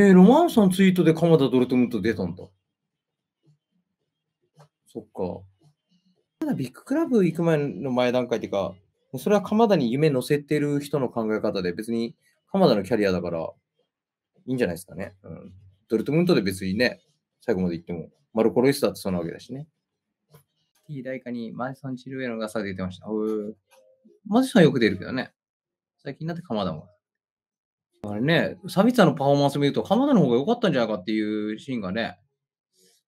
えー、ロマンソンツイートで鎌田ドルトムント出たんだ。そっか。ただビッグクラブ行く前の前段階っていうか、それは鎌田に夢乗せてる人の考え方で、別に鎌田のキャリアだから、いいんじゃないですかね。うん。ドルトムントで別にね、最後まで行っても、マルコ・ロイスだってそんなわけだしね。いい代価にマジソン・チルウェイのガサで出てました。マジソンよく出るけどね。最近になって鎌田も。あれね、サビッツァのパフォーマンス見ると、鎌田の方が良かったんじゃないかっていうシーンがね、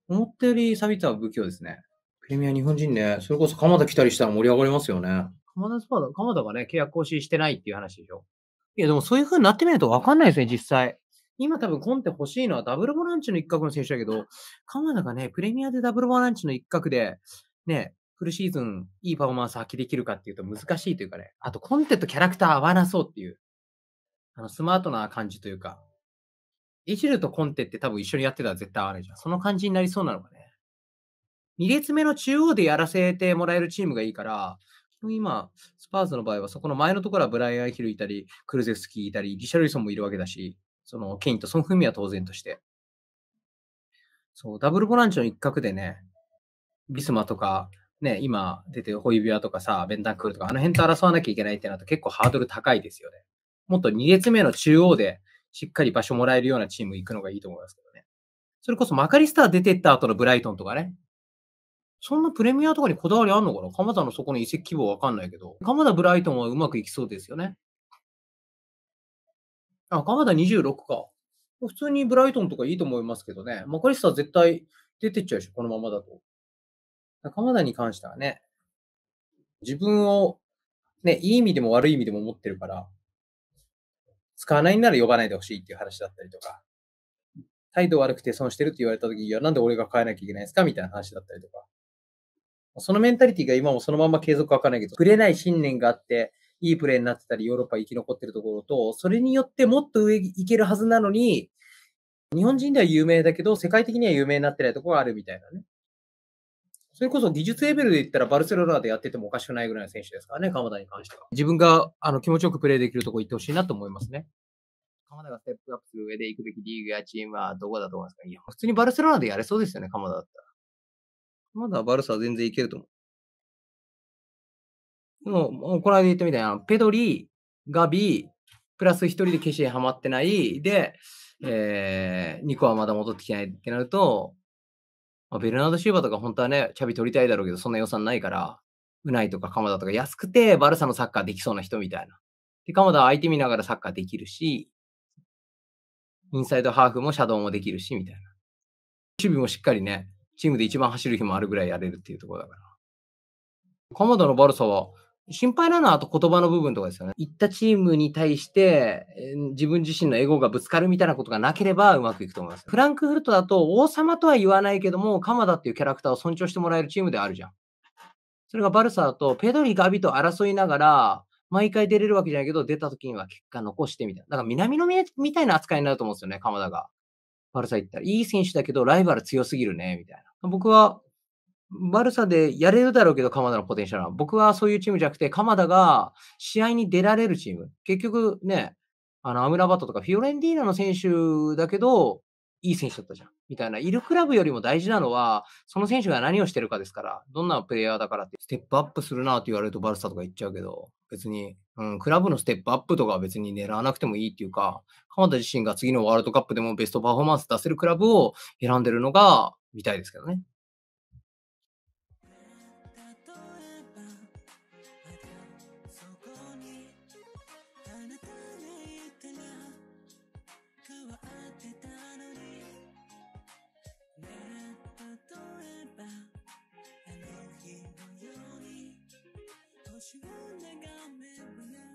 思ったよりサビッツァは不器用ですね。プレミア日本人ね、それこそ鎌田来たりしたら盛り上がりますよね。鎌田スパー鎌田がね、契約更新してないっていう話でしょ。いや、でもそういう風になってみると分かんないですね、実際。今多分コンテ欲しいのはダブルボランチの一角の選手だけど、鎌田がね、プレミアでダブルボランチの一角で、ね、フルシーズンいいパフォーマンス発揮できるかっていうと難しいというかね、あとコンテとキャラクター合わなそうっていう。あのスマートな感じというか、エジルとコンテって多分一緒にやってたら絶対あるじゃん。その感じになりそうなのかね。2列目の中央でやらせてもらえるチームがいいから、今、スパーズの場合は、そこの前のところはブライアン・ヒルいたり、クルゼフスキーいたり、リシャルリソンもいるわけだし、そのケインとソン・フミは当然として。そう、ダブルボランチの一角でね、ビスマとか、ね、今出てるホイビアとかさ、ベンタンクールとか、あの辺と争わなきゃいけないってなると結構ハードル高いですよね。もっと2列目の中央でしっかり場所もらえるようなチーム行くのがいいと思いますけどね。それこそマカリスター出てった後のブライトンとかね。そんなプレミアとかにこだわりあんのかな鎌田のそこの移籍規模わかんないけど。鎌田ブライトンはうまくいきそうですよね。あ、鎌田26か。普通にブライトンとかいいと思いますけどね。マカリスター絶対出てっちゃうでしょ、このままだと。鎌田に関してはね、自分を、ね、いい意味でも悪い意味でも持ってるから、使わないなら呼ばないでほしいっていう話だったりとか、態度悪くて損してるって言われた時に、いや、なんで俺が変えなきゃいけないんですかみたいな話だったりとか。そのメンタリティが今もそのまま継続わかんないけど、ぶれない信念があって、いいプレーになってたり、ヨーロッパ生き残ってるところと、それによってもっと上行けるはずなのに、日本人では有名だけど、世界的には有名になってないところがあるみたいなね。それこそ技術レベルで言ったらバルセロナでやっててもおかしくないぐらいの選手ですからね、鎌田に関しては。自分があの気持ちよくプレーできるとこ行ってほしいなと思いますね。鎌田がステップアップする上で行くべきリーグやチームはどこだと思いますかいや、普通にバルセロナでやれそうですよね、鎌田だったら。鎌田はバルサは全然いけると思う。もう、もうこの間言ったみたいな、ペドリ、ガビ、プラス一人で決しにはまってない、で、えー、ニコはまだ戻ってきてないってなると、まあ、ベルナード・シューバーとか本当はね、チャビ取りたいだろうけど、そんな予算ないから、うないとか鎌田とか安くてバルサのサッカーできそうな人みたいな。で、鎌田は相手見ながらサッカーできるし、インサイドハーフもシャドウもできるし、みたいな。守備もしっかりね、チームで一番走る日もあるぐらいやれるっていうところだから。鎌田のバルサは、心配なのはあと言葉の部分とかですよね。行ったチームに対して、自分自身のエゴがぶつかるみたいなことがなければうまくいくと思います。フランクフルトだと王様とは言わないけども、鎌田っていうキャラクターを尊重してもらえるチームであるじゃん。それがバルサだと、ペドリ、ガビと争いながら、毎回出れるわけじゃないけど、出た時には結果残してみたいな。だから南のみたいな扱いになると思うんですよね、鎌田が。バルサ行ったら。いい選手だけど、ライバル強すぎるね、みたいな。僕はバルサでやれるだろうけど、鎌田のポテンシャルは。僕はそういうチームじゃなくて、鎌田が試合に出られるチーム。結局ね、あの、アムラバトとかフィオレンディーナの選手だけど、いい選手だったじゃん。みたいな。いるクラブよりも大事なのは、その選手が何をしてるかですから、どんなプレイヤーだからって、ステップアップするなって言われるとバルサとか言っちゃうけど、別に、うん、クラブのステップアップとかは別に狙わなくてもいいっていうか、鎌田自身が次のワールドカップでもベストパフォーマンス出せるクラブを選んでるのが見たいですけどね。Wash your underground memory.